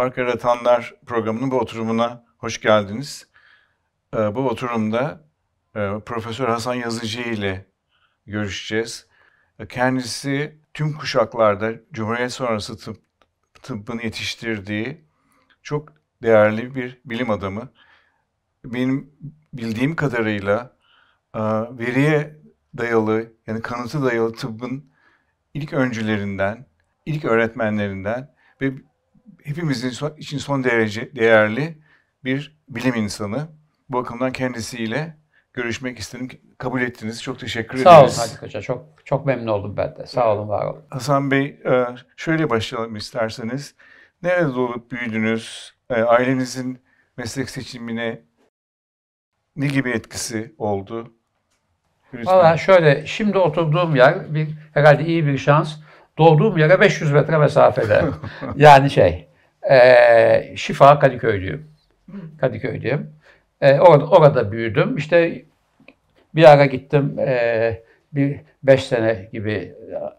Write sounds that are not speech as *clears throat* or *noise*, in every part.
Fark Yaratanlar programının bu oturumuna hoş geldiniz. Ee, bu oturumda e, Profesör Hasan Yazıcı ile görüşeceğiz. E, kendisi tüm kuşaklarda Cumhuriyet sonrası tıp, tıbbın yetiştirdiği çok değerli bir bilim adamı. Benim bildiğim kadarıyla e, veriye dayalı yani kanıtı dayalı tıbbın ilk öncülerinden, ilk öğretmenlerinden ve hepimizin için son derece değerli bir bilim insanı. Bu bakımdan kendisiyle görüşmek istedim. Kabul ettiniz. Çok teşekkür ederiz. Sağ olun Hakkı Hoca. Çok, çok memnun oldum ben de. Sağ olun, var olun. Hasan Bey, e, şöyle başlayalım isterseniz. Nerede doğup büyüdünüz? E, ailenizin meslek seçimine ne gibi etkisi oldu? Valla şöyle, şimdi oturduğum yer bir, herhalde iyi bir şans. Doğduğum yere 500 metre mesafede. *laughs* yani şey, e, Şifa Kadıköy'lüyüm. Kadıköy'lüyüm. E, orada, orada büyüdüm. İşte bir ara gittim, e, bir beş sene gibi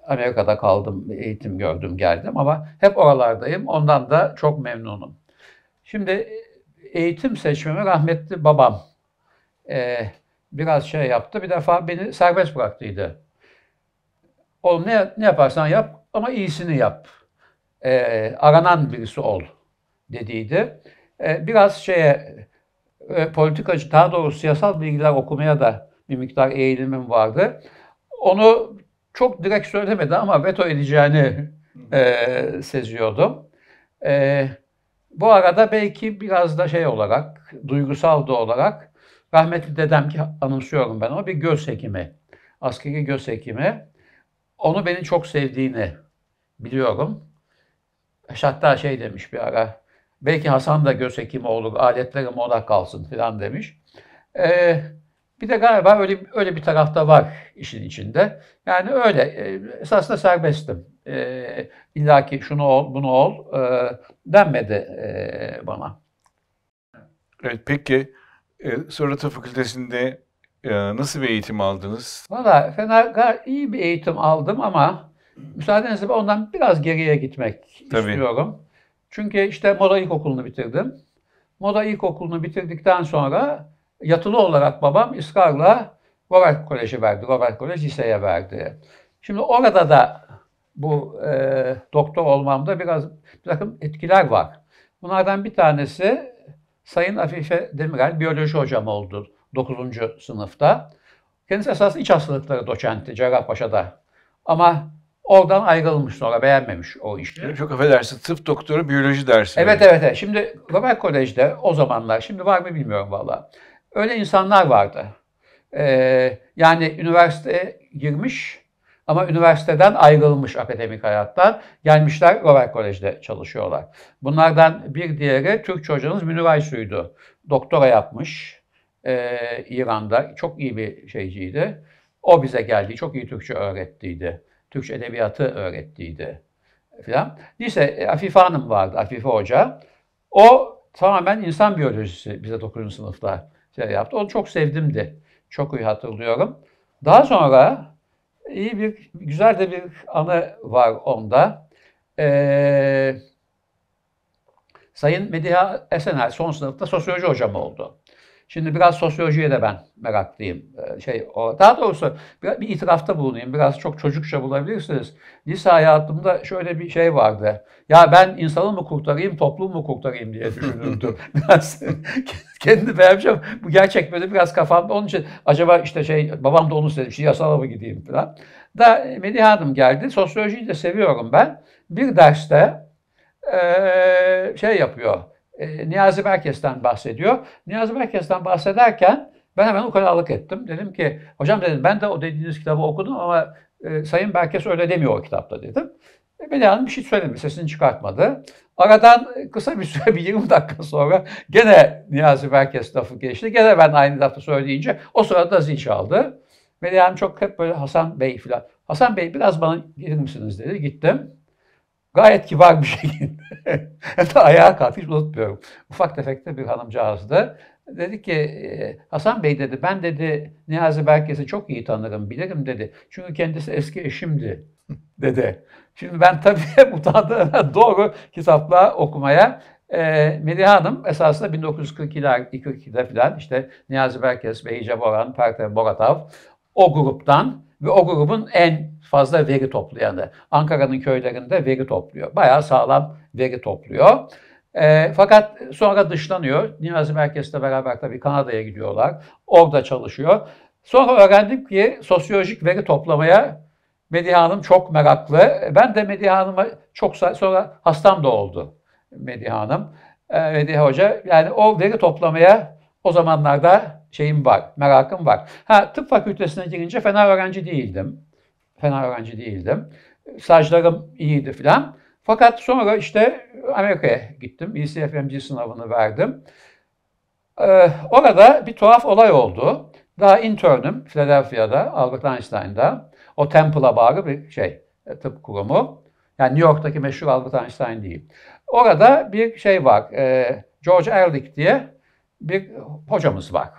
Amerika'da kaldım, eğitim gördüm, geldim ama hep oralardayım. Ondan da çok memnunum. Şimdi e, eğitim seçmemi rahmetli babam e, biraz şey yaptı. Bir defa beni serbest bıraktıydı. Oğlum ne, ne yaparsan yap ama iyisini yap. E, aranan birisi ol dediydi. E, biraz şeye e, politikacı daha doğrusu siyasal bilgiler okumaya da bir miktar eğilimim vardı. Onu çok direkt söylemedi ama veto edeceğini e, seziyordum. E, bu arada belki biraz da şey olarak, duygusal da olarak rahmetli dedem ki anımsıyorum ben ama bir göz hekimi, askeri göz hekimi onu beni çok sevdiğini biliyorum. Hatta şey demiş bir ara, belki Hasan da göz hekimi olur, aletlerim ona kalsın filan demiş. Ee, bir de galiba öyle, öyle bir tarafta var işin içinde. Yani öyle, e, esasında serbesttim. Ee, İlla ki şunu ol, bunu ol e, denmedi e, bana. Evet, peki e, Sırrıtı Fakültesi'nde ee, nasıl bir eğitim aldınız? Valla fena iyi bir eğitim aldım ama müsaadenizle ben ondan biraz geriye gitmek Tabii. istiyorum. Çünkü işte Moda İlkokulu'nu bitirdim. Moda İlkokulu'nu bitirdikten sonra yatılı olarak babam ısrarla Robert Kolej'i verdi. Robert Koleji liseye verdi. Şimdi orada da bu e, doktor olmamda biraz bir takım etkiler var. Bunlardan bir tanesi Sayın Afife Demirel biyoloji hocam oldu. 9. sınıfta. Kendisi esas iç hastalıkları doçenti Cerrahpaşa'da. Ama oradan ayrılmış sonra beğenmemiş o işi. Yani çok affedersin tıp doktoru biyoloji dersi. Evet evet. evet. Şimdi Robert Kolej'de o zamanlar şimdi var mı bilmiyorum valla. Öyle insanlar vardı. Ee, yani üniversiteye girmiş ama üniversiteden ayrılmış akademik hayattan gelmişler Robert Kolej'de çalışıyorlar. Bunlardan bir diğeri Türk hocamız Münir Aysu'ydu. Doktora yapmış e, İran'da çok iyi bir şeyciydi. O bize geldi, çok iyi Türkçe öğrettiydi. Türkçe edebiyatı öğrettiydi falan. Neyse e, Afife Hanım vardı, Afife Hoca. O tamamen insan biyolojisi bize 9. sınıfta şey yaptı. Onu çok sevdimdi. Çok iyi hatırlıyorum. Daha sonra iyi bir, güzel de bir anı var onda. Ee, Sayın Mediha Esenel son sınıfta sosyoloji hocam oldu. Şimdi biraz sosyolojiye de ben meraklıyım. Ee, şey, daha doğrusu bir itirafta bulunayım. Biraz çok çocukça bulabilirsiniz. Lise hayatımda şöyle bir şey vardı. Ya ben insanı mı kurtarayım, toplumu mu kurtarayım diye düşünürdüm. *laughs* *laughs* biraz kendi beğenmişim. Bu gerçek böyle biraz kafamda. Onun için acaba işte şey babam da onu söylemiş. Yasala mı gideyim falan. Da e, Melih Hanım geldi. Sosyolojiyi de seviyorum ben. Bir derste şey yapıyor e, Niyazi Berkes'ten bahsediyor. Niyazi Berkes'ten bahsederken ben hemen ukalalık ettim. Dedim ki hocam dedim ben de o dediğiniz kitabı okudum ama e, Sayın Berkes öyle demiyor o kitapta dedim. E, Bela bir şey söylemedi, sesini çıkartmadı. Aradan e, kısa bir süre, *laughs* bir 20 dakika sonra gene Niyazi Berkes lafı geçti. Gene ben aynı lafı söyleyince o sırada da zil çaldı. Bela çok hep böyle Hasan Bey falan. Hasan Bey biraz bana gelir misiniz dedi. Gittim. Gayet kibar bir *laughs* şekilde ayağa kalktı hiç unutmuyorum. Ufak tefekte bir hanımcağızdı. Dedi ki ee, Hasan Bey dedi ben dedi Niyazi Berkes'i çok iyi tanırım bilirim dedi. Çünkü kendisi eski eşimdi *laughs* dedi. Şimdi ben tabii *laughs* utandığına doğru kitapla okumaya e, ee, Meliha Hanım esasında 1942'ler, 42'de filan işte Niyazi Berkes, Behice Boran, Pertev Boratav o gruptan ve o grubun en fazla veri toplayanı. Ankara'nın köylerinde veri topluyor. Bayağı sağlam veri topluyor. E, fakat sonra dışlanıyor. Niyazi Merkez'le beraber tabii Kanada'ya gidiyorlar. Orada çalışıyor. Sonra öğrendim ki sosyolojik veri toplamaya Medihe Hanım çok meraklı. Ben de Medihe Hanım'a çok sonra hastam da oldu Medihe Hanım. E, Hoca yani o veri toplamaya o zamanlarda şeyim var, merakım var. Ha, tıp fakültesine girince fena öğrenci değildim. Fena öğrenci değildim. Stajlarım iyiydi filan. Fakat sonra işte Amerika'ya gittim. ECFMG sınavını verdim. Ee, orada bir tuhaf olay oldu. Daha internim Philadelphia'da, Albert Einstein'da. O Temple'a bağlı bir şey, e, tıp kurumu. Yani New York'taki meşhur Albert Einstein değil. Orada bir şey var. E, George Ehrlich diye bir hocamız var.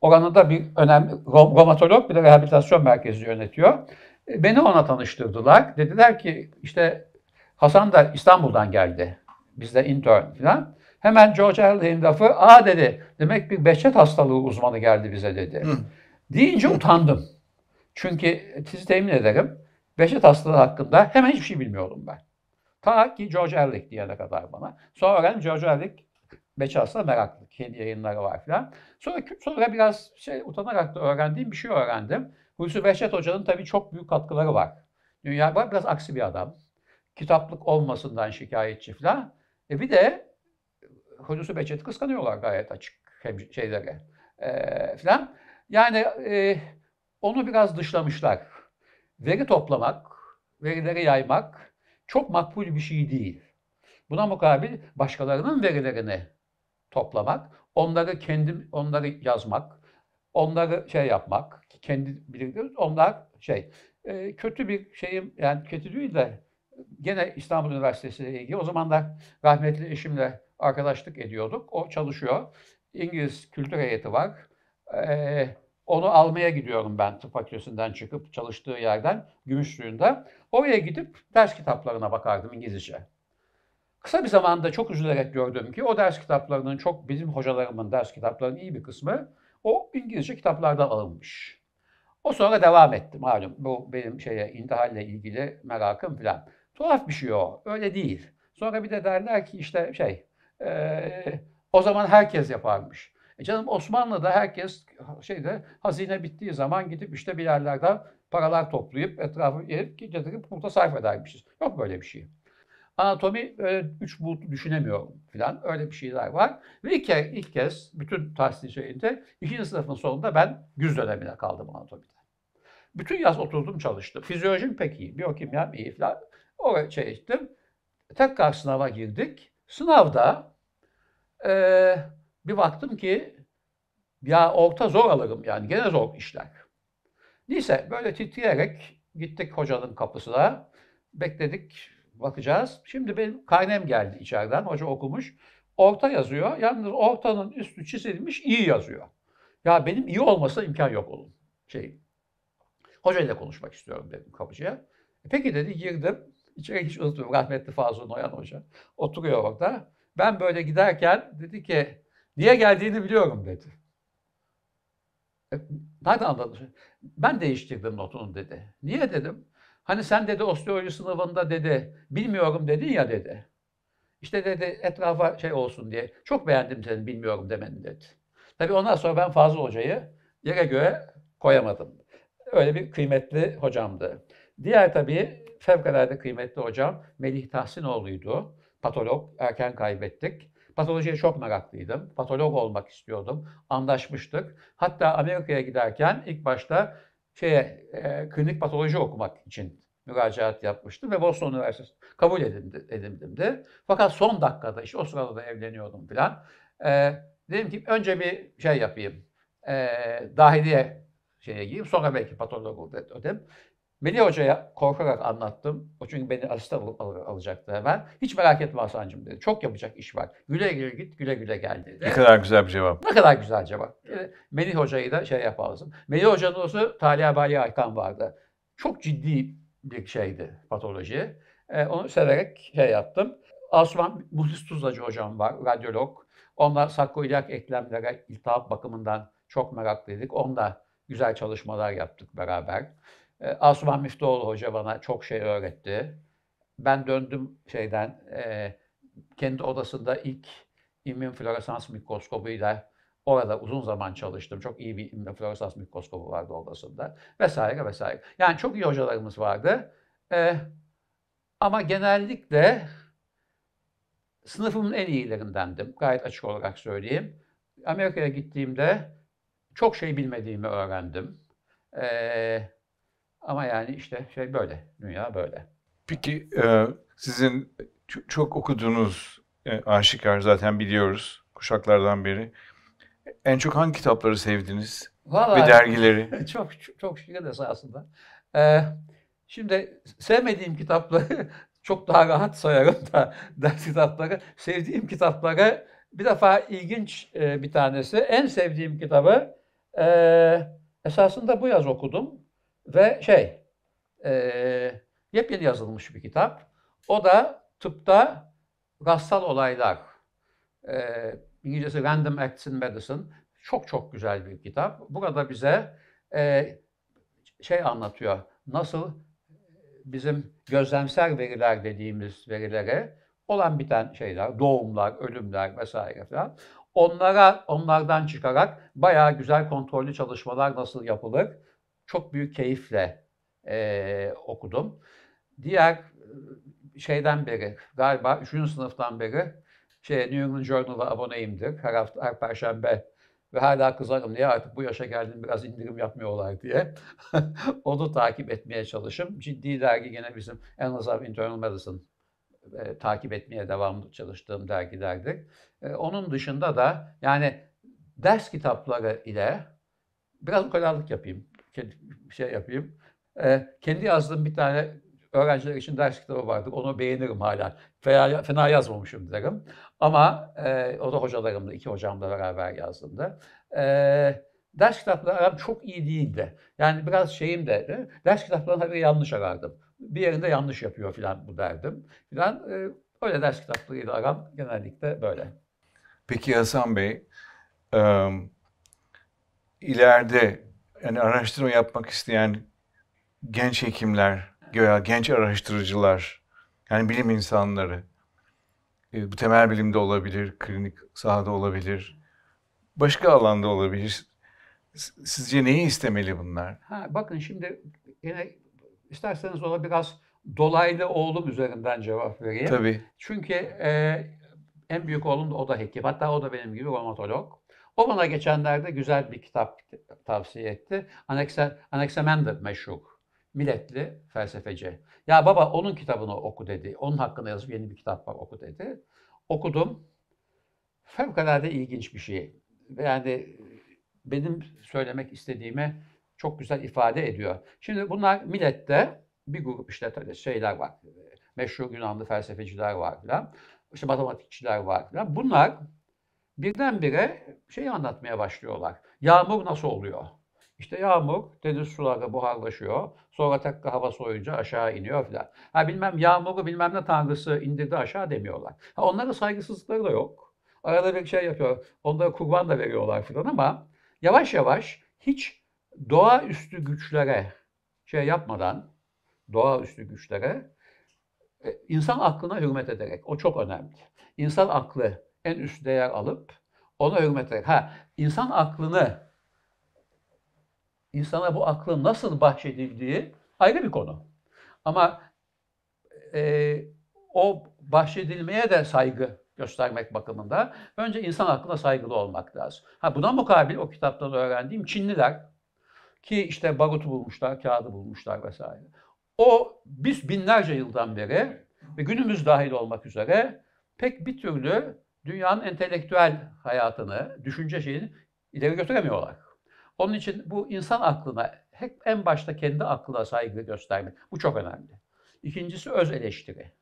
Oranın da bir önemli romatolog bir de rehabilitasyon merkezi yönetiyor. E, beni ona tanıştırdılar. Dediler ki işte Hasan da İstanbul'dan geldi. Bizde intern falan. Hemen George Erley'in lafı aa dedi demek bir behçet hastalığı uzmanı geldi bize dedi. Hı. Deyince utandım. Çünkü e, sizi temin ederim behçet hastalığı hakkında hemen hiçbir şey bilmiyordum ben. Ta ki George Erlich diyene kadar bana. Sonra öğrendim George Erlich Beçhası da meraklı. Kendi yayınları var filan. Sonra, sonra biraz şey utanarak da öğrendiğim bir şey öğrendim. Hulusi Behçet Hoca'nın tabii çok büyük katkıları var. Dünya var biraz aksi bir adam. Kitaplık olmasından şikayetçi falan. E bir de e, Hulusi Behçet'i kıskanıyorlar gayet açık hem şeylere e, filan. Yani e, onu biraz dışlamışlar. Veri toplamak, verileri yaymak çok makbul bir şey değil. Buna mukabil başkalarının verilerini toplamak, onları kendim onları yazmak, onları şey yapmak, kendi bildiğimiz onlar şey e, kötü bir şeyim yani kötü değil de gene İstanbul Üniversitesi ile ilgili o zamanlar rahmetli eşimle arkadaşlık ediyorduk. O çalışıyor. İngiliz kültür heyeti var. Ee, onu almaya gidiyorum ben tıp fakültesinden çıkıp çalıştığı yerden Gümüşlüğü'nde. Oraya gidip ders kitaplarına bakardım İngilizce. Kısa bir zamanda çok üzülerek gördüm ki o ders kitaplarının çok bizim hocalarımın ders kitaplarının iyi bir kısmı o İngilizce kitaplarda alınmış. O sonra devam etti malum bu benim şeye intihalle ilgili merakım filan. Tuhaf bir şey o öyle değil. Sonra bir de derler ki işte şey e, o zaman herkes yaparmış. E canım Osmanlı'da herkes şeyde hazine bittiği zaman gidip işte bir yerlerden paralar toplayıp etrafı yerip getirip burada sarf edermişiz. Yok böyle bir şey. Anatomi öyle üç boyutlu düşünemiyor filan. Öyle bir şeyler var. Ve ilk, ke ilk kez bütün tahsil şeyinde ikinci sınıfın sonunda ben güz dönemine kaldım anatomide. Bütün yaz oturdum çalıştım. Fizyolojim pek iyi. Biyokimyam iyi filan. Oraya şey ettim. Tekrar sınava girdik. Sınavda e, bir baktım ki ya orta zor alırım yani. Gene zor işler. Neyse böyle titreyerek gittik hocanın kapısına. Bekledik bakacağız. Şimdi benim kaynem geldi içeriden. Hoca okumuş. Orta yazıyor. Yalnız ortanın üstü çizilmiş iyi yazıyor. Ya benim iyi olmasa imkan yok oğlum. Şey, hocayla konuşmak istiyorum dedim kapıcıya. E peki dedi girdim. İçeri hiç unutmuyorum. Rahmetli Fazıl Noyan Hoca. Oturuyor orada. Ben böyle giderken dedi ki niye geldiğini biliyorum dedi. E, nereden anladın? Ben değiştirdim notunu dedi. Niye dedim? Hani sen dedi osteoloji sınavında dedi bilmiyorum dedin ya dedi. İşte dedi etrafa şey olsun diye çok beğendim senin bilmiyorum demeni dedi. Tabii ondan sonra ben Fazıl Hoca'yı yere göğe koyamadım. Öyle bir kıymetli hocamdı. Diğer tabii fevkalade kıymetli hocam Melih Tahsinoğlu'ydu. Patolog, erken kaybettik. Patolojiye çok meraklıydım. Patolog olmak istiyordum. Anlaşmıştık. Hatta Amerika'ya giderken ilk başta şeye e, klinik patoloji okumak için müracaat yapmıştım ve Boston Üniversitesi kabul edildim edildimdi. Fakat son dakikada işte o sırada da evleniyordum falan. E, dedim ki önce bir şey yapayım. E, dahiliye şeye gireyim sonra belki patolog dedim Melih Hoca'ya korkarak anlattım. O çünkü beni asistan al- al- alacaktı hemen. Hiç merak etme Hasan'cığım dedi. Çok yapacak iş var. Güle güle git, güle güle gel dedi. Ne kadar güzel bir cevap. Ne kadar güzel cevap. Yani Melih Hoca'yı da şey yapardım. Melih Hoca'nın dostu Talia Bali Aykan vardı. Çok ciddi bir şeydi patoloji. Ee, onu severek şey yaptım. Asuman Muhlis Tuzlacı hocam var, radyolog. Onlar sakko ilaç eklemlere iltihap bakımından çok meraklıydık. Onunla güzel çalışmalar yaptık beraber. Ee, Asuman Müftüoğlu Hoca bana çok şey öğretti. Ben döndüm şeyden, e, kendi odasında ilk immün floresans mikroskobuyla orada uzun zaman çalıştım. Çok iyi bir immün floresans mikroskobu vardı odasında vesaire vesaire. Yani çok iyi hocalarımız vardı. E, ama genellikle sınıfımın en iyilerindendim. Gayet açık olarak söyleyeyim. Amerika'ya gittiğimde çok şey bilmediğimi öğrendim. Eee ama yani işte şey böyle, dünya böyle. Peki e, sizin çok okuduğunuz e, aşikar zaten biliyoruz kuşaklardan beri. En çok hangi kitapları sevdiniz? Vallahi, ve dergileri? *laughs* Çok çok, çok şükür esasında. Ee, şimdi sevmediğim kitapları *laughs* çok daha rahat sayarım da *laughs* ders kitapları. Sevdiğim kitapları bir defa ilginç e, bir tanesi. En sevdiğim kitabı e, esasında bu yaz okudum. Ve şey, e, yepyeni yazılmış bir kitap. O da tıpta rastsal olaylar. E, İngilizcesi Random Acts in Medicine. Çok çok güzel bir kitap. Burada bize e, şey anlatıyor. Nasıl bizim gözlemsel veriler dediğimiz verilere olan biten şeyler, doğumlar, ölümler vesaire falan. Onlara, onlardan çıkarak bayağı güzel kontrollü çalışmalar nasıl yapılır? çok büyük keyifle e, okudum. Diğer şeyden beri galiba 3. sınıftan beri şey, New England Journal'a aboneyimdir. Her hafta, her perşembe ve hala kızarım diye artık bu yaşa geldim biraz indirim yapmıyorlar diye. *laughs* Onu takip etmeye çalışım. Ciddi dergi gene bizim Annals of Internal Medicine e, takip etmeye devamlı çalıştığım dergilerdir. E, onun dışında da yani ders kitapları ile biraz kolaylık yapayım şey yapayım. E, kendi yazdığım bir tane öğrenciler için ders kitabı vardı. Onu beğenirim hala. Fena, fena yazmamışım derim. Ama e, o da hocalarımla, iki hocamla beraber yazdığımda. E, ders kitapları aram çok iyi değildi. Yani biraz şeyim de, e, ders kitaplarını haberi yanlış arardım. Bir yerinde yanlış yapıyor filan bu derdim. Filan e, öyle ders kitaplarıyla aram genellikle böyle. Peki Hasan Bey, e, ileride yani araştırma yapmak isteyen genç hekimler veya genç araştırıcılar yani bilim insanları e, bu temel bilimde olabilir, klinik sahada olabilir, başka alanda olabilir. Sizce neyi istemeli bunlar? Ha, bakın şimdi yine isterseniz ona biraz dolaylı oğlum üzerinden cevap vereyim. Tabii. Çünkü e, en büyük oğlum da o da hekim. Hatta o da benim gibi romatolog. O bana geçenlerde güzel bir kitap tavsiye etti. Anaximander meşhur Milletli felsefeci. Ya baba onun kitabını oku dedi. Onun hakkında yazıp yeni bir kitap var oku dedi. Okudum. Fevkalade ilginç bir şey. Yani benim söylemek istediğimi çok güzel ifade ediyor. Şimdi bunlar millette bir grup işte şeyler var. Meşhur Yunanlı felsefeciler var filan. İşte matematikçiler var filan. Bunlar birdenbire şey anlatmaya başlıyorlar. Yağmur nasıl oluyor? İşte yağmur, deniz suları buharlaşıyor. Sonra tekrar hava soğuyunca aşağı iniyor filan. Ha bilmem yağmuru bilmem ne tanrısı indirdi aşağı demiyorlar. Ha onlara saygısızlıkları da yok. Arada bir şey yapıyor. Onlara kurban da veriyorlar filan ama yavaş yavaş hiç doğaüstü güçlere şey yapmadan doğaüstü güçlere e, insan aklına hürmet ederek o çok önemli. İnsan aklı en üst değer alıp ona hürmet Ha insan aklını insana bu aklın nasıl bahşedildiği ayrı bir konu. Ama e, o bahşedilmeye de saygı göstermek bakımında önce insan aklına saygılı olmak lazım. Ha buna mukabil o kitaptan öğrendiğim Çinliler ki işte barutu bulmuşlar, kağıdı bulmuşlar vesaire. O biz binlerce yıldan beri ve günümüz dahil olmak üzere pek bir türlü dünyanın entelektüel hayatını, düşünce şeyini ileri götüremiyorlar. Onun için bu insan aklına, hep en başta kendi aklına saygı göstermek. Bu çok önemli. İkincisi öz eleştiri.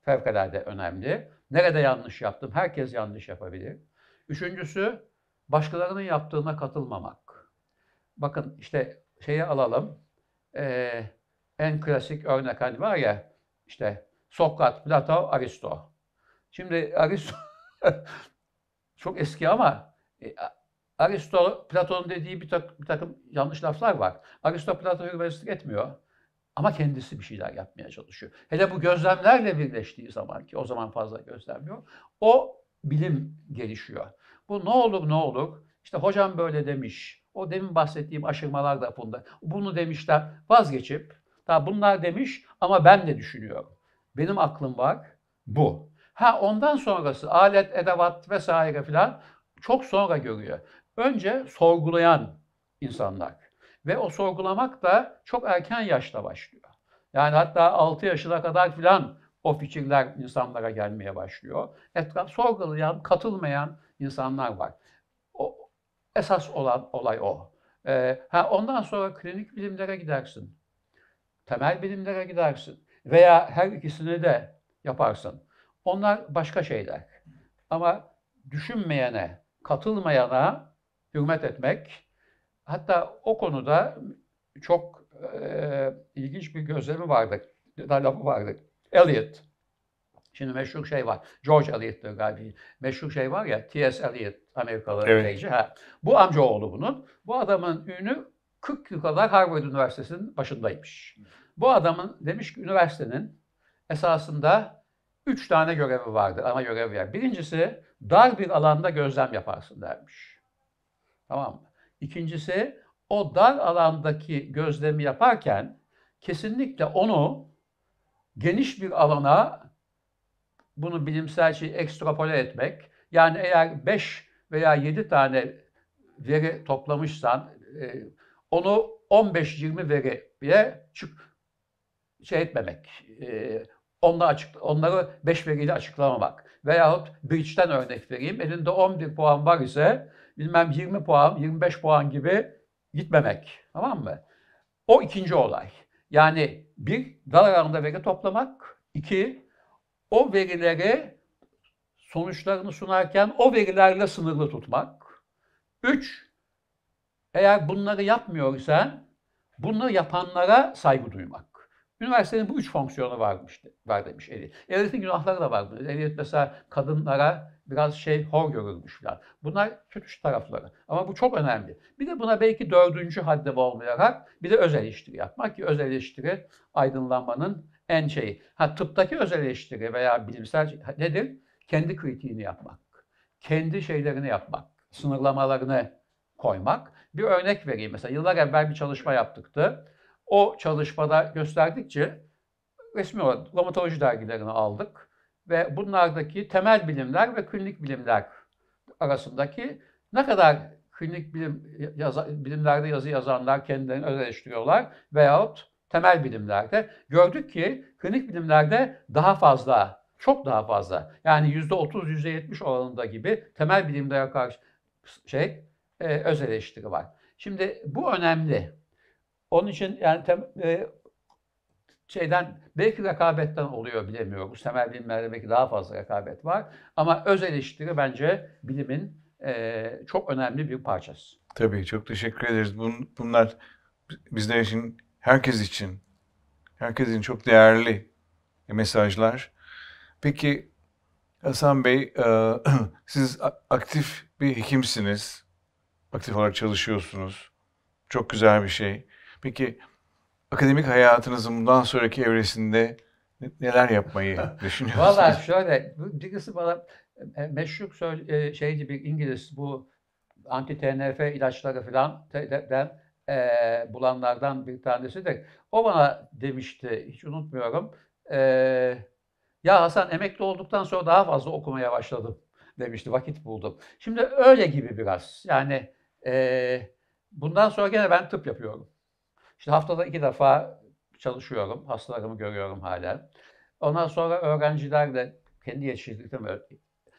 Fevkalade önemli. Nerede yanlış yaptım? Herkes yanlış yapabilir. Üçüncüsü başkalarının yaptığına katılmamak. Bakın işte şeyi alalım. Ee, en klasik örnek hani var ya işte Sokrat, Plato, Aristo. Şimdi Aristo *laughs* *laughs* Çok eski ama e, Aristo, Platon'un dediği bir, tak, bir takım yanlış laflar var. Aristo, Platon hürmetistik etmiyor. Ama kendisi bir şeyler yapmaya çalışıyor. Hele bu gözlemlerle birleştiği zaman ki o zaman fazla gözlemliyor. O bilim gelişiyor. Bu ne olur ne olur. İşte hocam böyle demiş. O demin bahsettiğim aşırmalar da bunda. Bunu demişler vazgeçip daha bunlar demiş ama ben de düşünüyorum. Benim aklım var bu. Ha ondan sonrası alet, edevat vesaire filan çok sonra görüyor. Önce sorgulayan insanlar ve o sorgulamak da çok erken yaşta başlıyor. Yani hatta 6 yaşına kadar filan o fikirler insanlara gelmeye başlıyor. Etraf sorgulayan, katılmayan insanlar var. O, esas olan olay o. Ee, ha, ondan sonra klinik bilimlere gidersin. Temel bilimlere gidersin. Veya her ikisini de yaparsın. Onlar başka şeyler. Ama düşünmeyene, katılmayana hürmet etmek, hatta o konuda çok e, ilginç bir gözlemi vardı, lafı vardı. Eliot, şimdi meşhur şey var, George Eliot'tır galiba, meşhur şey var ya, T.S. Eliot, Amerikalı evet. şeyci. Ha. Bu oğlu bunun, bu adamın ünü 40 yıl kadar Harvard Üniversitesi'nin başındaymış. Bu adamın demiş ki üniversitenin esasında Üç tane görevi vardır ama görevi yer. Birincisi dar bir alanda gözlem yaparsın dermiş. Tamam mı? İkincisi o dar alandaki gözlemi yaparken kesinlikle onu geniş bir alana bunu bilimsel şey ekstrapole etmek. Yani eğer 5 veya 7 tane veri toplamışsan e, onu 15-20 veriye çık şey etmemek, e, Onları, açık, onları 5 veriyle açıklamamak. Veyahut Bridge'den örnek vereyim. Elinde 11 puan var ise bilmem 20 puan, 25 puan gibi gitmemek. Tamam mı? O ikinci olay. Yani bir, dar alanda veri toplamak. iki o verileri sonuçlarını sunarken o verilerle sınırlı tutmak. Üç, eğer bunları yapmıyorsan bunu yapanlara saygı duymak. Üniversitenin bu üç fonksiyonu varmış, var demiş Eliot. Eliot'in günahları da var. Eliot mesela kadınlara biraz şey hor görülmüş falan. Bunlar kötü tarafları. Ama bu çok önemli. Bir de buna belki dördüncü haddim olmayarak bir de öz eleştiri yapmak ki öz eleştiri aydınlanmanın en şeyi. Ha tıptaki öz eleştiri veya bilimsel şey, nedir? Kendi kritiğini yapmak. Kendi şeylerini yapmak. Sınırlamalarını koymak. Bir örnek vereyim. Mesela yıllar evvel bir çalışma yaptıktı o çalışmada gösterdikçe resmi olarak romatoloji dergilerini aldık ve bunlardaki temel bilimler ve klinik bilimler arasındaki ne kadar klinik bilim, yaza, bilimlerde yazı yazanlar kendilerini özelleştiriyorlar eleştiriyorlar veyahut temel bilimlerde gördük ki klinik bilimlerde daha fazla, çok daha fazla yani %30, %70 oranında gibi temel bilimlere karşı şey, e, öz eleştiri var. Şimdi bu önemli. Onun için yani tem, e, şeyden belki rekabetten oluyor bilemiyoruz. Temel bilimlerde belki daha fazla rekabet var. Ama öz eleştiri bence bilimin e, çok önemli bir parçası. Tabii çok teşekkür ederiz. Bun, bunlar bizler için, herkes için, herkesin çok değerli mesajlar. Peki Hasan Bey, e, *clears throat* siz aktif bir hekimsiniz. Aktif olarak çalışıyorsunuz. Çok güzel bir şey. Peki akademik hayatınızın bundan sonraki evresinde neler yapmayı *laughs* düşünüyorsunuz? Valla şöyle, birisi bana e, meşhur söyle, e, şeyci bir İngiliz bu anti-TNF ilaçları falan den, e, bulanlardan bir tanesi de o bana demişti, hiç unutmuyorum. E, ya Hasan emekli olduktan sonra daha fazla okumaya başladım demişti, vakit buldum. Şimdi öyle gibi biraz. Yani e, bundan sonra gene ben tıp yapıyorum. İşte haftada iki defa çalışıyorum. Hastalarımı görüyorum hala. Ondan sonra öğrenciler kendi yetiştirdiklerim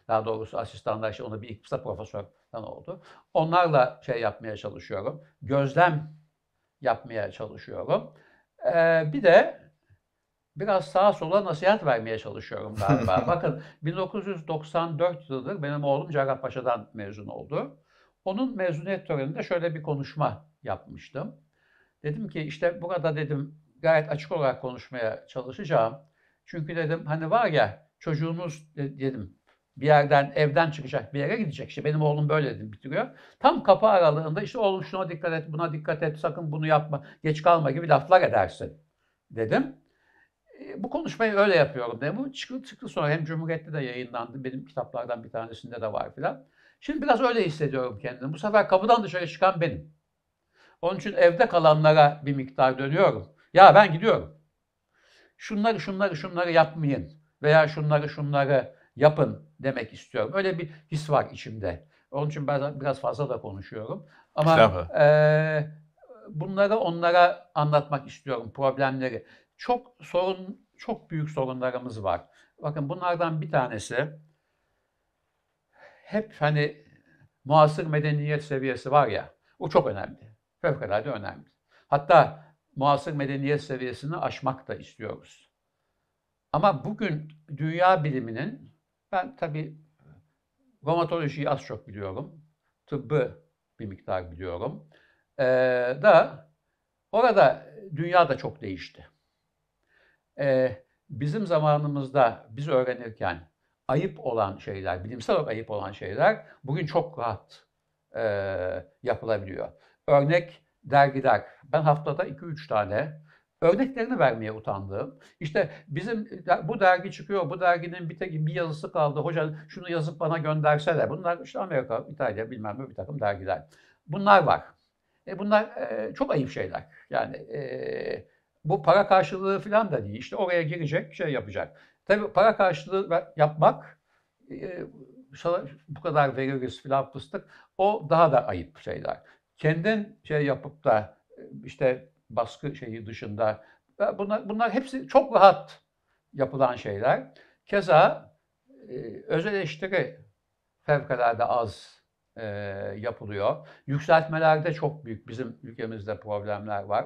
daha doğrusu asistanlar işte onu bir iktisat profesörden oldu. Onlarla şey yapmaya çalışıyorum. Gözlem yapmaya çalışıyorum. Ee, bir de biraz sağa sola nasihat vermeye çalışıyorum galiba. *laughs* Bakın 1994 yıldır benim oğlum Cerrahpaşa'dan mezun oldu. Onun mezuniyet töreninde şöyle bir konuşma yapmıştım. Dedim ki işte burada dedim gayet açık olarak konuşmaya çalışacağım. Çünkü dedim hani var ya çocuğunuz dedim bir yerden evden çıkacak bir yere gidecek. İşte benim oğlum böyle dedim bitiriyor. Tam kapı aralığında işte oğlum şuna dikkat et buna dikkat et sakın bunu yapma geç kalma gibi laflar edersin dedim. E, bu konuşmayı öyle yapıyorum dedim. Bu çıktı, çıktı sonra hem Cumhuriyet'te de yayınlandı. Benim kitaplardan bir tanesinde de var filan. Şimdi biraz öyle hissediyorum kendimi. Bu sefer kapıdan dışarı çıkan benim. Onun için evde kalanlara bir miktar dönüyorum. Ya ben gidiyorum. Şunları şunları şunları yapmayın veya şunları şunları yapın demek istiyorum. Öyle bir his var içimde. Onun için ben biraz fazla da konuşuyorum. Ama e, bunları onlara anlatmak istiyorum problemleri. Çok sorun çok büyük sorunlarımız var. Bakın bunlardan bir tanesi hep hani muasır medeniyet seviyesi var ya. O çok önemli fevkalade önemli. Hatta muasır medeniyet seviyesini aşmak da istiyoruz. Ama bugün dünya biliminin, ben tabi romatolojiyi az çok biliyorum, tıbbı bir miktar biliyorum, ee, da orada dünya da çok değişti. Ee, bizim zamanımızda biz öğrenirken ayıp olan şeyler, bilimsel olarak ayıp olan şeyler bugün çok rahat e, yapılabiliyor örnek dergiler. Ben haftada 2-3 tane örneklerini vermeye utandım. İşte bizim bu dergi çıkıyor, bu derginin bir, tek, bir yazısı kaldı. Hocam şunu yazıp bana göndersene. Bunlar işte Amerika, İtalya bilmem ne bir takım dergiler. Bunlar var. E bunlar e, çok ayıp şeyler. Yani e, bu para karşılığı falan da değil. İşte oraya girecek, şey yapacak. Tabii para karşılığı yapmak e, bu kadar veririz filan fıstık o daha da ayıp şeyler kendin şey yapıp da e, işte baskı şeyi dışında e, bunlar, bunlar hepsi çok rahat yapılan şeyler. Keza e, öz eleştiri fevkalade az e, yapılıyor. Yükseltmelerde çok büyük bizim ülkemizde problemler var.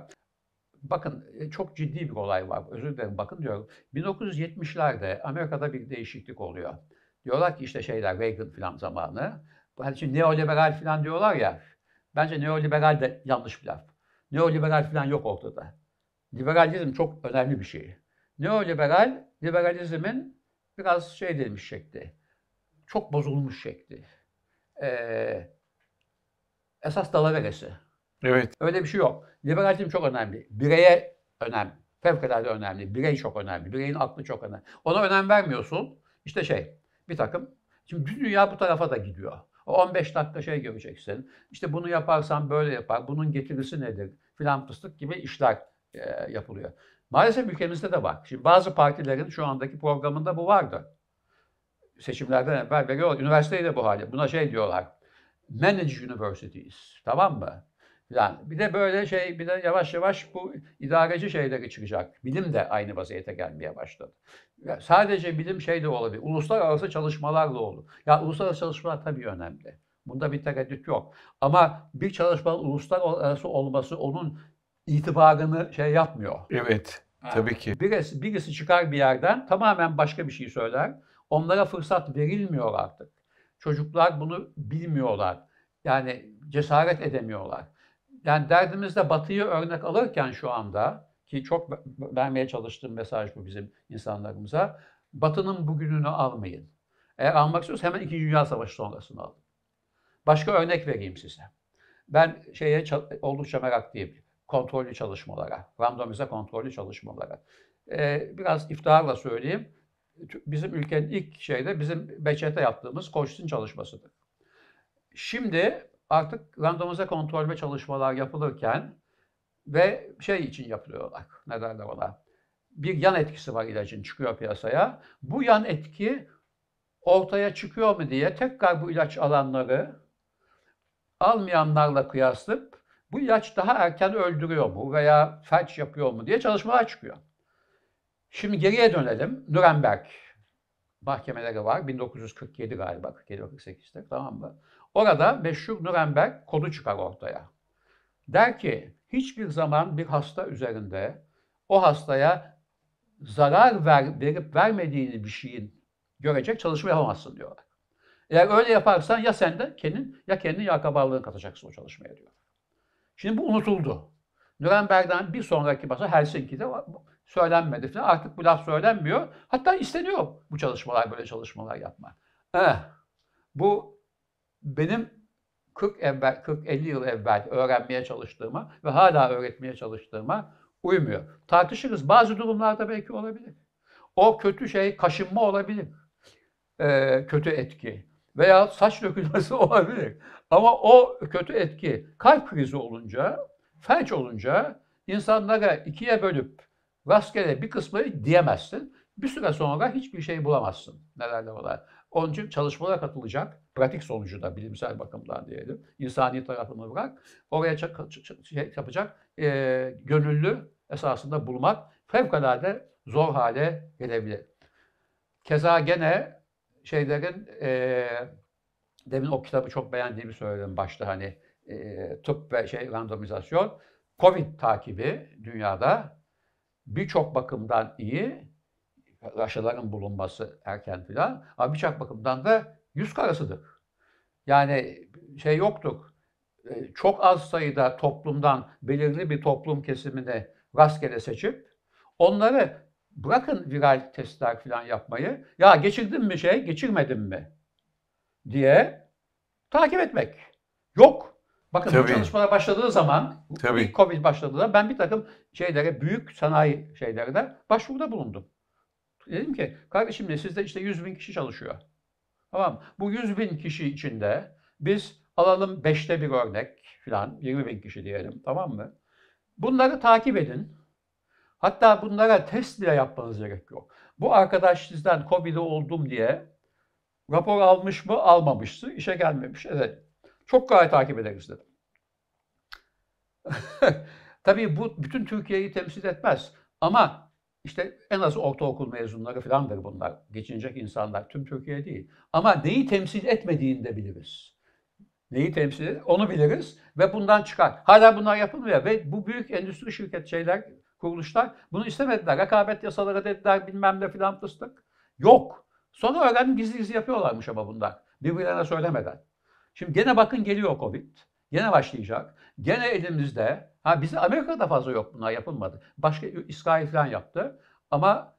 Bakın çok ciddi bir olay var. Özür dilerim bakın diyorum. 1970'lerde Amerika'da bir değişiklik oluyor. Diyorlar ki işte şeyler Reagan filan zamanı. Hani şimdi neoliberal filan diyorlar ya. Bence neoliberal de yanlış bir laf. Neoliberal falan yok ortada. Liberalizm çok önemli bir şey. Neoliberal, liberalizmin biraz şey edilmiş şekli. Çok bozulmuş şekli. Ee, esas dalaveresi. Evet. Öyle bir şey yok. Liberalizm çok önemli. Bireye önemli. Fevkalade önemli. Birey çok önemli. Bireyin aklı çok önemli. Ona önem vermiyorsun. İşte şey, bir takım. Şimdi dünya bu tarafa da gidiyor. 15 dakika şey göreceksin. İşte bunu yaparsan böyle yapar. Bunun getirisi nedir? Filan fıstık gibi işler e, yapılıyor. Maalesef ülkemizde de var. Şimdi bazı partilerin şu andaki programında bu vardı. Seçimlerden evvel veriyor. Üniversiteyi de bu hali. Buna şey diyorlar. Manage universities. Tamam mı? Falan. Bir de böyle şey, bir de yavaş yavaş bu idareci şeyleri çıkacak. Bilim de aynı vaziyete gelmeye başladı. Ya sadece bilim şey de olabilir. Uluslararası çalışmalar da olur. Ya uluslararası çalışmalar tabii önemli. Bunda bir tereddüt yok. Ama bir çalışmanın uluslararası olması onun itibarını şey yapmıyor. Evet, ha. tabii ki. Birisi, birisi çıkar bir yerden tamamen başka bir şey söyler. Onlara fırsat verilmiyor artık. Çocuklar bunu bilmiyorlar. Yani cesaret edemiyorlar. Yani derdimizde batıyı örnek alırken şu anda ki çok vermeye çalıştığım mesaj bu bizim insanlarımıza. Batının bugününü almayın. Eğer almak istiyorsanız hemen İkinci Dünya Savaşı sonrasını alın. Başka örnek vereyim size. Ben şeye oldukça meraklıyım. Kontrollü çalışmalara, randomize kontrollü çalışmalara. Ee, biraz iftiharla söyleyeyim. Bizim ülkenin ilk şeyde bizim Beçet'e yaptığımız Koçsin çalışmasıdır. Şimdi artık randomize kontrolme çalışmalar yapılırken ve şey için yapılıyorlar. Ne derler ona? Bir yan etkisi var ilacın çıkıyor piyasaya. Bu yan etki ortaya çıkıyor mu diye tekrar bu ilaç alanları almayanlarla kıyaslıp bu ilaç daha erken öldürüyor mu veya felç yapıyor mu diye çalışmalar çıkıyor. Şimdi geriye dönelim. Nuremberg mahkemeleri var. 1947 galiba, 47-48'te tamam mı? Orada meşhur Nuremberg kodu çıkar ortaya. Der ki hiçbir zaman bir hasta üzerinde o hastaya zarar ver, verip vermediğini bir şeyin görecek çalışma yapamazsın diyorlar. Eğer öyle yaparsan ya sen de kendin ya kendin ya akrabalığını katacaksın o çalışmaya diyor. Şimdi bu unutuldu. Nuremberg'den bir sonraki basa Helsinki'de söylenmedi falan. Artık bu laf söylenmiyor. Hatta isteniyor bu çalışmalar, böyle çalışmalar yapma. Eh, bu benim 40 evvel, 40 50 yıl evvel öğrenmeye çalıştığıma ve hala öğretmeye çalıştığıma uymuyor. Tartışırız. Bazı durumlarda belki olabilir. O kötü şey kaşınma olabilir. Ee, kötü etki. Veya saç dökülmesi *laughs* olabilir. Ama o kötü etki kalp krizi olunca, felç olunca insanlara ikiye bölüp rastgele bir kısmı diyemezsin. Bir süre sonra hiçbir şey bulamazsın. Neler olarak. Onun için çalışmalara katılacak. Pratik sonucu da bilimsel bakımdan diyelim. İnsani tarafını bırak. Oraya şey yapacak e, gönüllü esasında bulmak fevkalade zor hale gelebilir. Keza gene şeylerin e, demin o kitabı çok beğendiğimi söyledim başta hani e, tıp ve şey randomizasyon. Covid takibi dünyada birçok bakımdan iyi aşıların bulunması erken filan. Ama bıçak bakımdan da yüz karasıdır. Yani şey yoktuk. E, çok az sayıda toplumdan belirli bir toplum kesimini rastgele seçip onları bırakın viral testler falan yapmayı. Ya geçirdim mi şey, geçirmedim mi diye takip etmek. Yok. Bakın Tabii. bu çalışmalar başladığı zaman, Tabii. ilk Covid başladığında ben bir takım şeylere, büyük sanayi şeylere de başvuruda bulundum. Dedim ki kardeşim de sizde işte 100 bin kişi çalışıyor. Tamam Bu 100 bin kişi içinde biz alalım 5'te bir örnek falan 20 bin kişi diyelim tamam mı? Bunları takip edin. Hatta bunlara test bile yapmanız gerek yok. Bu arkadaş sizden COVID'e oldum diye rapor almış mı almamıştı, işe gelmemiş. Evet. Çok gayet takip ederiz dedim. *laughs* Tabii bu bütün Türkiye'yi temsil etmez. Ama işte en az ortaokul mezunları filandır bunlar. Geçinecek insanlar. Tüm Türkiye değil. Ama neyi temsil etmediğini de biliriz. Neyi temsil eder? Onu biliriz ve bundan çıkar. Hala bunlar yapılmıyor ve bu büyük endüstri şirket şeyler, kuruluşlar bunu istemediler. Rekabet yasaları dediler bilmem ne filan fıstık. Yok. Sonra öğrendim gizli gizli yapıyorlarmış ama bunlar. Birbirlerine söylemeden. Şimdi gene bakın geliyor Covid. Gene başlayacak. Gene elimizde. Ha bize Amerika'da fazla yok bunlar yapılmadı. Başka İsrail falan yaptı. Ama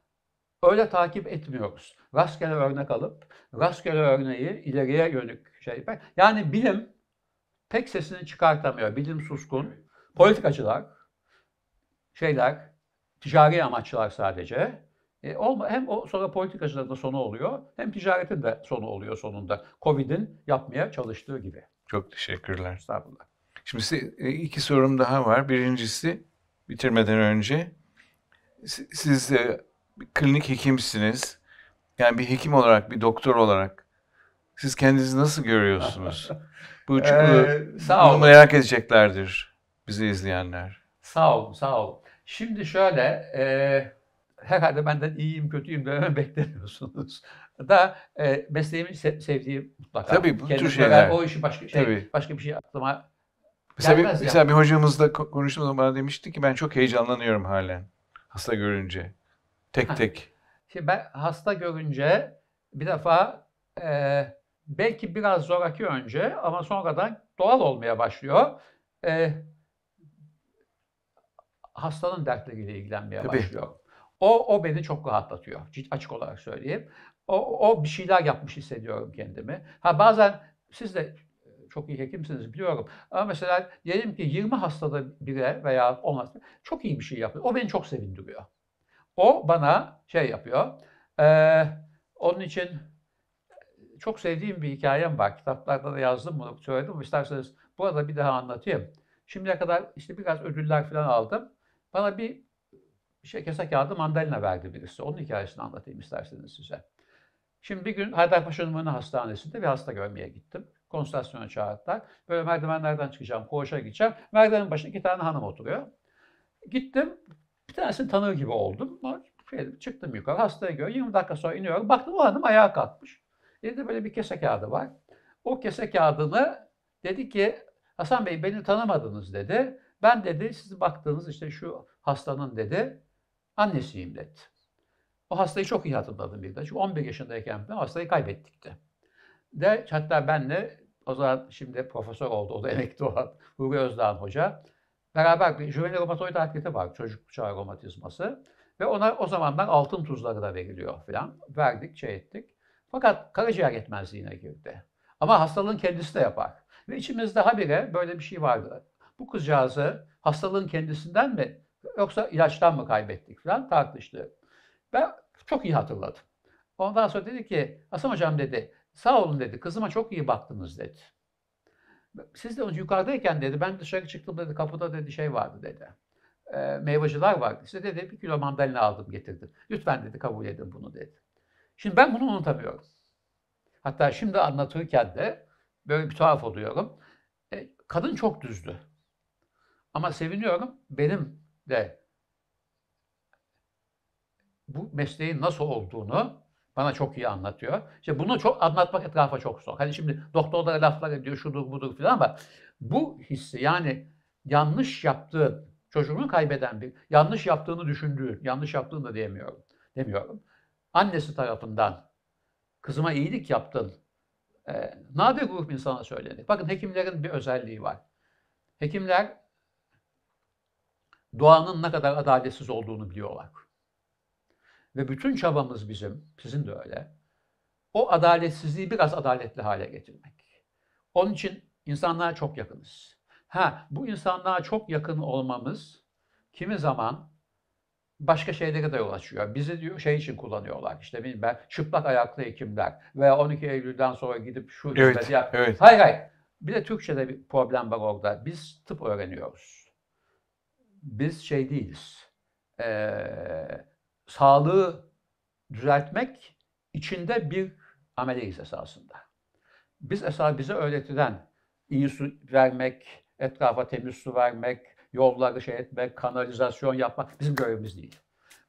öyle takip etmiyoruz. Rastgele örnek alıp rastgele örneği ileriye yönük şey Yani bilim pek sesini çıkartamıyor. Bilim suskun. Politikacılar, şeyler, ticari amaçlar sadece. E, olma, hem o sonra politikacıların da sonu oluyor, hem ticaretin de sonu oluyor sonunda. Covid'in yapmaya çalıştığı gibi. Çok teşekkürler. Estağfurullah. Şimdi e, iki sorum daha var. Birincisi bitirmeden önce siz de klinik hekimsiniz. Yani bir hekim olarak, bir doktor olarak siz kendinizi nasıl görüyorsunuz? *laughs* Bu ee, sağ olun. merak edeceklerdir bizi izleyenler. Sağ ol, sağ ol. Şimdi şöyle, e, herhalde benden iyiyim, kötüyüm dememi *laughs* beklemiyorsunuz da e, mesleğimi se- sevdiğim mutlaka. Tabii bu tür şeyler. o işi başka şey, Tabii. başka bir şey aklıma Mesela, bir, mesela yani. bir hocamızla konuştuğum zaman bana demişti ki ben çok heyecanlanıyorum halen hasta görünce. Tek tek. Şimdi ben hasta görünce bir defa e, belki biraz zoraki önce ama sonradan doğal olmaya başlıyor. E, hastanın dertleriyle ilgilenmeye Tabii. başlıyor. O, o beni çok rahatlatıyor. Açık olarak söyleyeyim. O, o bir şeyler yapmış hissediyorum kendimi. Ha bazen siz de e, çok iyi hekimsiniz biliyorum. Ama mesela diyelim ki 20 hastada bire veya 10 hastada çok iyi bir şey yapıyor. O beni çok sevindiriyor. O bana şey yapıyor. Ee, onun için e, çok sevdiğim bir hikayem var. Kitaplarda da yazdım bunu, söyledim. İsterseniz burada bir daha anlatayım. Şimdiye kadar işte biraz ödüller falan aldım. Bana bir şey kese kağıdı mandalina verdi birisi. Onun hikayesini anlatayım isterseniz size. Şimdi bir gün Haydarpaşa Numune Hastanesi'nde bir hasta görmeye gittim. Konsantrasyona çağırdılar. Böyle merdivenlerden çıkacağım, koğuşa gideceğim. Merdivenin başında iki tane hanım oturuyor. Gittim, bir tanesini tanır gibi oldum. Şey, çıktım yukarı, hastaya göre 20 dakika sonra iniyorum. Baktım o hanım ayağa kalkmış. Elinde böyle bir kese kağıdı var. O kese kağıdını dedi ki Hasan Bey beni tanımadınız dedi. Ben dedi siz baktığınız işte şu hastanın dedi annesiyim dedi. O hastayı çok iyi hatırladım bir de. Çünkü 11 yaşındayken ben hastayı kaybettik de. De hatta benle o zaman şimdi profesör oldu. O da *laughs* emekli olan Huri Özdağ'ın hoca. Beraber bir jüvenil romatoid artriti var. Çocuk çağı romatizması. Ve ona o zamanlar altın tuzları da veriliyor falan Verdik, şey ettik. Fakat karaciğer yetmezliğine girdi. Ama hastalığın kendisi de yapar. Ve içimizde habire böyle bir şey vardı. Bu kızcağızı hastalığın kendisinden mi yoksa ilaçtan mı kaybettik falan tartıştı ben çok iyi hatırladım. Ondan sonra dedi ki Hasan hocam dedi sağ olun dedi kızıma çok iyi baktınız dedi. Siz de yukarıdayken dedi ben dışarı çıktım dedi kapıda dedi şey vardı dedi. E, meyvacılar vardı. Size dedi bir kilo mandalina aldım getirdim. Lütfen dedi kabul edin bunu dedi. Şimdi ben bunu unutamıyorum. Hatta şimdi anlatırken de böyle bir tuhaf oluyorum. E, kadın çok düzdü. Ama seviniyorum benim de bu mesleğin nasıl olduğunu bana çok iyi anlatıyor. İşte bunu çok anlatmak etrafa çok zor. Hani şimdi doktorlar laflar ediyor şudur budur filan ama bu hissi yani yanlış yaptığı çocuğunu kaybeden bir yanlış yaptığını düşündüğü yanlış yaptığını da diyemiyorum demiyorum. Annesi tarafından kızıma iyilik yaptın. E, nadir grup insana söylenir. Bakın hekimlerin bir özelliği var. Hekimler doğanın ne kadar adaletsiz olduğunu biliyorlar ve bütün çabamız bizim, sizin de öyle. O adaletsizliği biraz adaletli hale getirmek. Onun için insanlığa çok yakınız. Ha, bu insanlığa çok yakın olmamız kimi zaman başka şeylere de yol açıyor. Bizi diyor şey için kullanıyorlar. İşte ben çıplak ayaklı hekimler veya 12 Eylül'den sonra gidip şu evet, hizmeti yap. Evet. Hayır hayır. Bir de Türkçe'de bir problem var orada. Biz tıp öğreniyoruz. Biz şey değiliz. Ee, sağlığı düzeltmek içinde bir ameliyiz esasında. Biz esas bize öğretilen iyi su vermek, etrafa temiz su vermek, yolları şey etmek, kanalizasyon yapmak bizim görevimiz değil.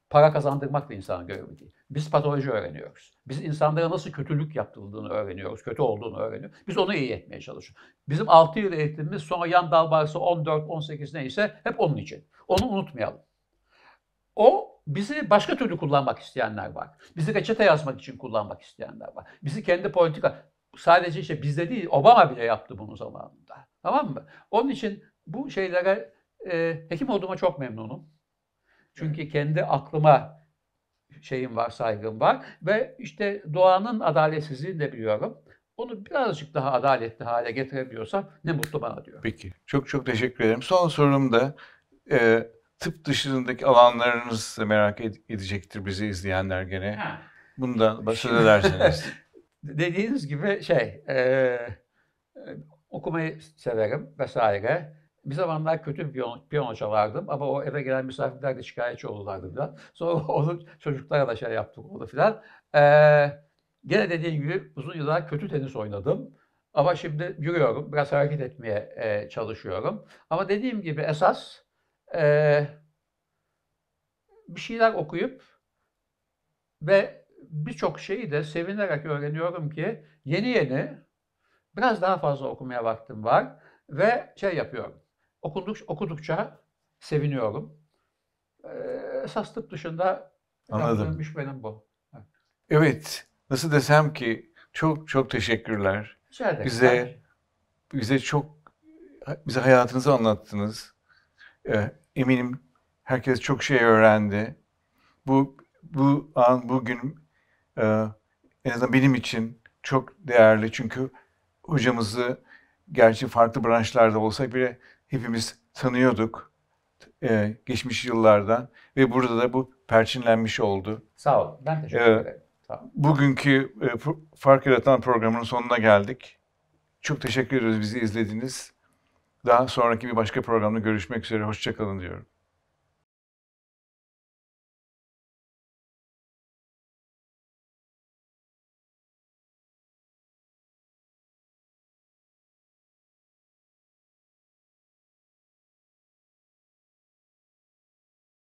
Para kazandırmak da insanın görevi değil. Biz patoloji öğreniyoruz. Biz insanlara nasıl kötülük yaptırıldığını öğreniyoruz, kötü olduğunu öğreniyoruz. Biz onu iyi etmeye çalışıyoruz. Bizim 6 yıl eğitimimiz sonra yan dal varsa 14, 18 neyse hep onun için. Onu unutmayalım. O bizi başka türlü kullanmak isteyenler var. Bizi reçete yazmak için kullanmak isteyenler var. Bizi kendi politika sadece işte bizde değil Obama bile yaptı bunu zamanında. Tamam mı? Onun için bu şeylere e, hekim olduğuma çok memnunum. Çünkü kendi aklıma şeyim var, saygım var ve işte doğanın adaletsizliğini de biliyorum onu birazcık daha adaletli hale getirebiliyorsam ne mutlu bana diyor. Peki. Çok çok teşekkür ederim. Son sorum da e, tıp dışındaki alanlarınız da merak edecektir bizi izleyenler gene. Ha. Bundan bahseder ederseniz. *laughs* Dediğiniz gibi şey, e, e, okumayı severim vesaire. Bir zamanlar kötü bir piyon, piyano çalardım ama o eve gelen misafirler de şikayetçi olurlardı falan. Sonra *laughs* onu çocuklara da şey yaptık onu falan. Ee, gene dediğim gibi uzun yıllar kötü tenis oynadım. Ama şimdi yürüyorum, biraz hareket etmeye e, çalışıyorum. Ama dediğim gibi esas e, bir şeyler okuyup ve birçok şeyi de sevinerek öğreniyorum ki yeni yeni biraz daha fazla okumaya vaktim var ve şey yapıyorum. okunduk okudukça seviniyorum. Ee, esas tıp dışında Anladım. iş benim bu. Evet. Nasıl desem ki çok çok teşekkürler. Rica Bize bize çok bize hayatınızı anlattınız. Ee, eminim herkes çok şey öğrendi. Bu bu an bugün e, en azından benim için çok değerli çünkü hocamızı gerçi farklı branşlarda olsak bile hepimiz tanıyorduk e, geçmiş yıllardan ve burada da bu perçinlenmiş oldu. Sağ ol. Ben teşekkür ederim. E, Bugünkü Fark Yaratan programının sonuna geldik. Çok teşekkür ediyoruz bizi izlediğiniz daha sonraki bir başka programda görüşmek üzere. Hoşçakalın diyorum.